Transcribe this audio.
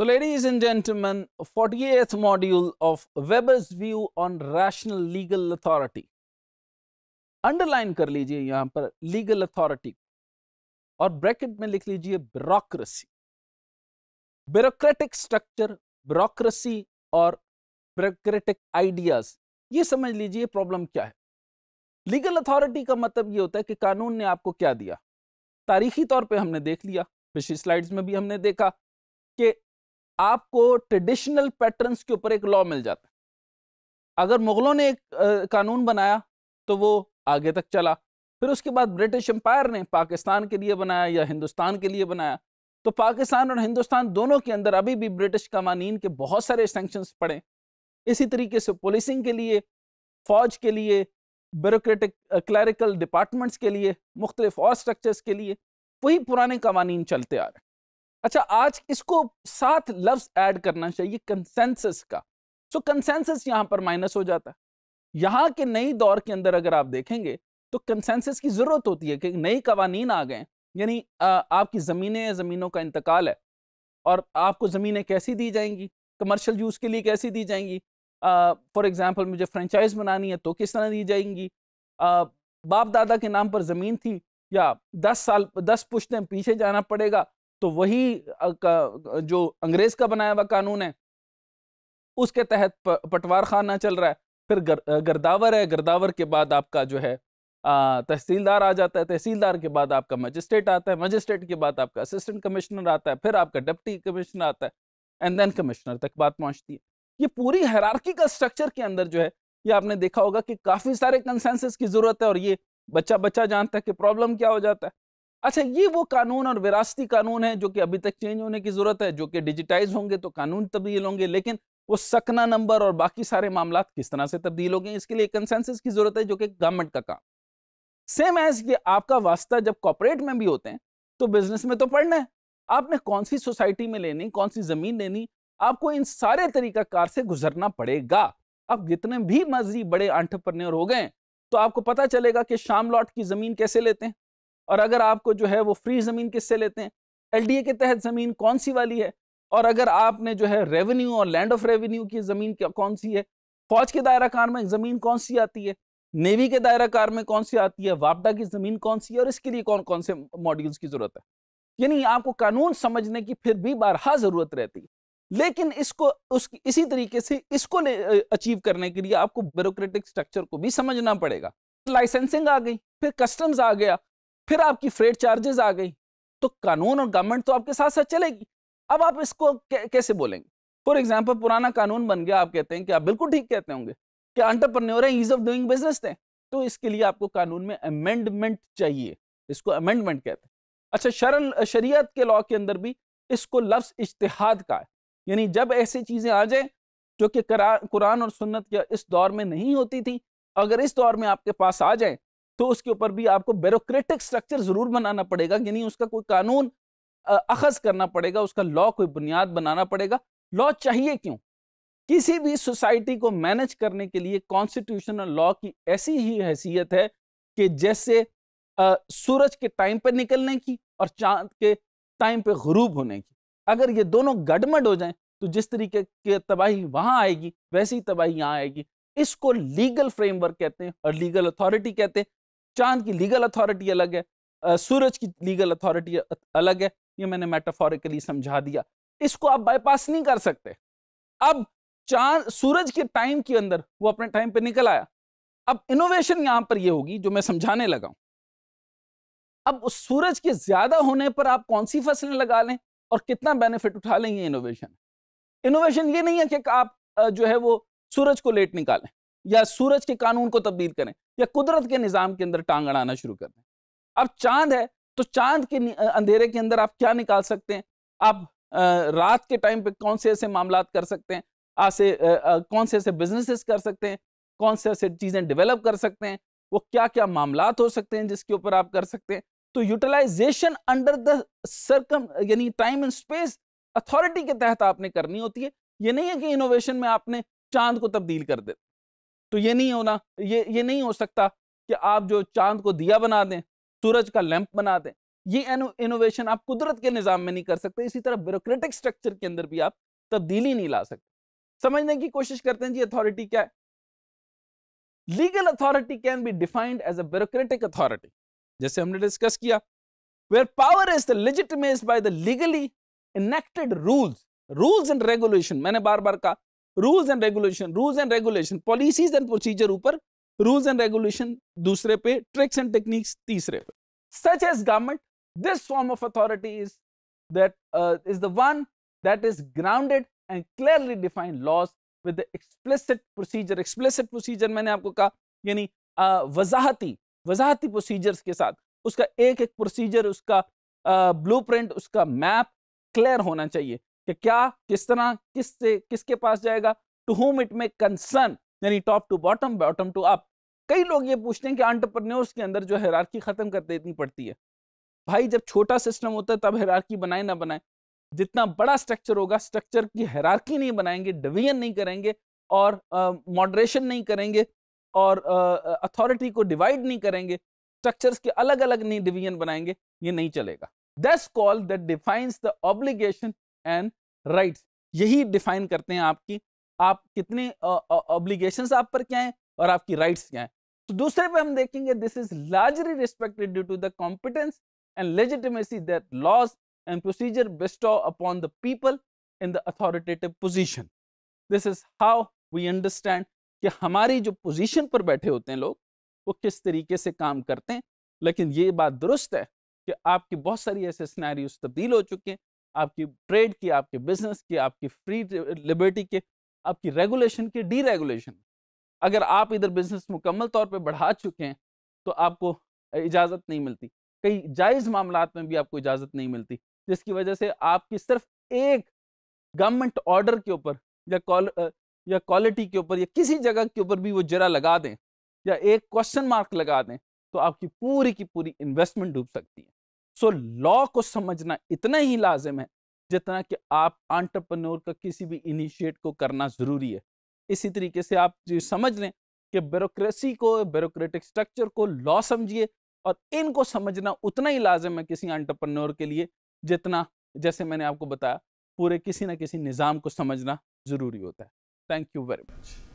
So, ladies and gentlemen, 48th module of Weber's view on rational legal authority. Underline कर लीजिए यहाँ पर legal authority और bracket में लिख लीजिए bureaucracy, bureaucratic structure, bureaucracy और bureaucratic ideas. ये समझ लीजिए problem क्या है Legal authority का मतलब ये होता है कि कानून ने आपको क्या दिया तारीखी तौर पे हमने देख लिया पिछली slides में भी हमने देखा कि आपको ट्रेडिशनल पैटर्न्स के ऊपर एक लॉ मिल जाता है अगर मुगलों ने एक कानून बनाया तो वो आगे तक चला फिर उसके बाद ब्रिटिश एम्पायर ने पाकिस्तान के लिए बनाया या हिंदुस्तान के लिए बनाया तो पाकिस्तान और हिंदुस्तान दोनों के अंदर अभी भी ब्रिटिश कवानीन के बहुत सारे सेंक्शंस पड़े इसी तरीके से पुलिसिंग के लिए फौज के लिए ब्यूरोटिक क्लरिकल डिपार्टमेंट्स के लिए मुख्तलिफ और स्ट्रक्चर्स के लिए वही पुराने कवानीन चलते आ रहे हैं अच्छा आज इसको साथ लफ्ज ऐड करना चाहिए कंसेंसस का सो कंसेंसस यहाँ पर माइनस हो जाता है यहाँ के नई दौर के अंदर अगर आप देखेंगे तो कंसेंसस की ज़रूरत होती है कि नई कवानीन आ गए यानी आपकी ज़मीनें ज़मीनों का इंतकाल है और आपको ज़मीनें कैसी दी जाएंगी कमर्शल यूज़ के लिए कैसी दी जाएंगी फॉर एग्ज़ाम्पल मुझे फ्रेंचाइज बनानी है तो किस तरह दी जाएंगी आ, बाप दादा के नाम पर ज़मीन थी या दस साल दस पुश्तें पीछे जाना पड़ेगा तो वही जो अंग्रेज का बनाया हुआ कानून है उसके तहत पटवार खाना चल रहा है फिर गर, गर्दावर है गर्दावर के बाद आपका जो है तहसीलदार आ जाता है तहसीलदार के बाद आपका मजिस्ट्रेट आता है मजिस्ट्रेट के बाद आपका असिस्टेंट कमिश्नर आता है फिर आपका डिप्टी कमिश्नर आता है एंड देन कमिश्नर तक बात पहुंचती है ये पूरी हरारकी का स्ट्रक्चर के अंदर जो है ये आपने देखा होगा कि काफ़ी सारे कंसेंसस की ज़रूरत है और ये बच्चा बच्चा जानता है कि प्रॉब्लम क्या हो जाता है अच्छा ये वो कानून और विरासती कानून है जो कि अभी तक चेंज होने की ज़रूरत है जो कि डिजिटाइज होंगे तो कानून तब्दील होंगे लेकिन वो सकना नंबर और बाकी सारे मामला किस तरह से तब्दील होंगे इसके लिए कंसेंसिस की ज़रूरत है जो कि गवर्नमेंट का काम सेम एज ये आपका वास्ता जब कॉपरेट में भी होते हैं तो बिजनेस में तो पढ़ना है आपने कौन सी सोसाइटी में लेनी कौन सी ज़मीन लेनी आपको इन सारे तरीकाकार से गुजरना पड़ेगा आप जितने भी मर्जी बड़े आंट्रप्रनियोर हो गए तो आपको पता चलेगा कि शाम लॉट की ज़मीन कैसे लेते हैं और अगर आपको जो है वो फ्री ज़मीन किससे लेते हैं एल के तहत ज़मीन कौन सी वाली है और अगर आपने जो है रेवेन्यू और लैंड ऑफ रेवेन्यू की ज़मीन कौन सी है फौज के दायरा कार में ज़मीन कौन सी आती है नेवी के दायरा कार में कौन सी आती है वापडा की ज़मीन कौन सी है और इसके लिए कौन कौन से मॉड्यूल्स की ज़रूरत है यानी आपको कानून समझने की फिर भी बारहा ज़रूरत रहती है लेकिन इसको उस इसी तरीके से इसको अचीव करने के लिए आपको ब्यूरोक्रेटिक स्ट्रक्चर को भी समझना पड़ेगा लाइसेंसिंग आ गई फिर कस्टम्स आ गया फिर आपकी फ्रेट चार्जेस आ गई तो कानून और गवर्नमेंट तो आपके साथ साथ चलेगी अब आप इसको कैसे बोलेंगे फॉर एग्जाम्पल पुराना कानून बन गया आप कहते हैं कि आप बिल्कुल ठीक कहते होंगे कि अंटरप्रन्योर है ईज ऑफ डूइंग बिजनेस दें तो इसके लिए आपको कानून में अमेंडमेंट चाहिए इसको अमेंडमेंट कहते हैं अच्छा शरण शरीयत के लॉ के अंदर भी इसको लफ्ज इश्तिहाद का है यानी जब ऐसी चीज़ें आ जाए जो कि कुरान और सुन्नत के इस दौर में नहीं होती थी अगर इस दौर में आपके पास आ जाए तो उसके ऊपर भी आपको ब्यूरोक्रेटिक स्ट्रक्चर जरूर बनाना पड़ेगा यानी उसका कोई कानून अखज करना पड़ेगा उसका लॉ कोई बुनियाद बनाना पड़ेगा लॉ चाहिए क्यों किसी भी सोसाइटी को मैनेज करने के लिए कॉन्स्टिट्यूशनल लॉ की ऐसी ही हैसियत है कि जैसे आ, सूरज के टाइम पर निकलने की और चांद के टाइम पे गरूब होने की अगर ये दोनों गडमड हो जाएं तो जिस तरीके की तबाही वहां आएगी वैसी तबाही यहाँ आएगी इसको लीगल फ्रेमवर्क कहते हैं और लीगल अथॉरिटी कहते हैं चांद की लीगल अथॉरिटी अलग है सूरज की लीगल अथॉरिटी अलग है ये मैंने मेटाफोरिकली समझा दिया इसको आप बाईपास नहीं कर सकते अब चांद सूरज के टाइम के अंदर वो अपने टाइम पे निकल आया अब इनोवेशन यहां पर ये होगी जो मैं समझाने लगा अब उस सूरज के ज्यादा होने पर आप कौन सी फसलें लगा लें और कितना बेनिफिट उठा लें ये इनोवेशन इनोवेशन ये नहीं है कि आप जो है वो सूरज को लेट निकालें या सूरज के कानून को तब्दील करें या कुदरत के निज़ाम के अंदर टांग अड़ाना शुरू कर दें अब चांद है तो चांद के अंधेरे के अंदर आप क्या निकाल सकते हैं आप रात के टाइम पे कौन से ऐसे मामला कर सकते हैं ऐसे कौन से ऐसे बिजनेसेस कर सकते हैं कौन से ऐसे चीज़ें डेवलप कर सकते हैं वो क्या क्या मामला हो सकते हैं जिसके ऊपर आप कर सकते हैं तो यूटिलाइजेशन अंडर द सरकम यानी टाइम एंड स्पेस अथॉरिटी के तहत आपने करनी होती है ये नहीं है कि इनोवेशन में आपने चांद को तब्दील कर दे तो ये नहीं होना ये ये नहीं हो सकता कि आप जो चांद को दिया बना दें सूरज का लैंप बना दें ये इनोवेशन आप कुदरत के निज़ाम में नहीं कर सकते इसी तरह ब्यूरोक्रेटिक स्ट्रक्चर के अंदर भी आप तब्दीली नहीं ला सकते समझने की कोशिश करते हैं जी अथॉरिटी क्या है legal authority can be defined as a bureaucratic authority जैसे हमने डिस्कस किया where power is the legitimised by the legally enacted rules rules and regulation मैंने बार बार कहा rules and regulation rules and regulation policies and procedure ऊपर rules and regulation दूसरे पे ट्रिक्स एंड टेक्निक्स तीसरे पे such as government this form of authority is that is the one that is grounded and clearly defined laws with explicit procedure explicit procedure मैंने आपको कहा यानी वजाहती वजाहती procedures के साथ उसका एक एक प्रोसीजर उसका ब्लू ब्लूप्रिंट उसका मैप क्लियर होना चाहिए कि क्या किस तरह किस से किसके पास जाएगा to whom it may concern यानी top to bottom bottom to up कई लोग ये पूछते हैं कि आंट्रप्रन्योर्स के अंदर जो हैरारकी ख़त्म कर देनी पड़ती है भाई जब छोटा सिस्टम होता है तब हैरारकी बनाए ना बनाए जितना बड़ा स्ट्रक्चर होगा स्ट्रक्चर की हैरारकी नहीं बनाएंगे डिवीजन नहीं करेंगे और मॉडरेशन uh, नहीं करेंगे और अथॉरिटी uh, को डिवाइड नहीं करेंगे स्ट्रक्चर्स के अलग अलग नहीं डिवीजन बनाएंगे ये नहीं चलेगा thus call that defines the obligation and right यही डिफाइन करते हैं आपकी आप कितने ऑब्लिगेशन आप पर क्या है और आपकी राइट्स क्या है तो दूसरे पे हम देखेंगे this is largely respected due to the competence and legitimacy that laws and procedure bestow upon the people in the authoritative position this is how we understand कि हमारी जो पोजीशन पर बैठे होते हैं लोग वो किस तरीके से काम करते हैं लेकिन ये बात दुरुस्त है कि आपकी बहुत सारी ऐसे स्नैरियोज तब्दील हो चुके हैं आपकी ट्रेड की आपके बिजनेस की आपकी फ्री लिबर्टी के आपकी रेगुलेशन डी डीरेगुलेशन अगर आप इधर बिजनेस मुकम्मल तौर पे बढ़ा चुके हैं तो आपको इजाज़त नहीं मिलती कई जायज़ मामला में भी आपको इजाज़त नहीं मिलती जिसकी वजह से आपकी सिर्फ एक गवर्नमेंट ऑर्डर के ऊपर या कॉल या क्वालिटी के ऊपर या किसी जगह के ऊपर भी वो जरा लगा दें या एक क्वेश्चन मार्क लगा दें तो आपकी पूरी की पूरी इन्वेस्टमेंट डूब सकती है सो लॉ को समझना इतना ही लाजिम है जितना कि आप आंट्रप्रनोर का किसी भी इनिशिएट को करना ज़रूरी है इसी तरीके से आप समझ लें कि ब्यूरोक्रेसी को ब्यूरोक्रेटिक स्ट्रक्चर को लॉ समझिए और इनको समझना उतना ही लाजिम है किसी आंट्रप्रनोर के लिए जितना जैसे मैंने आपको बताया पूरे किसी ना किसी निज़ाम को समझना ज़रूरी होता है थैंक यू वेरी मच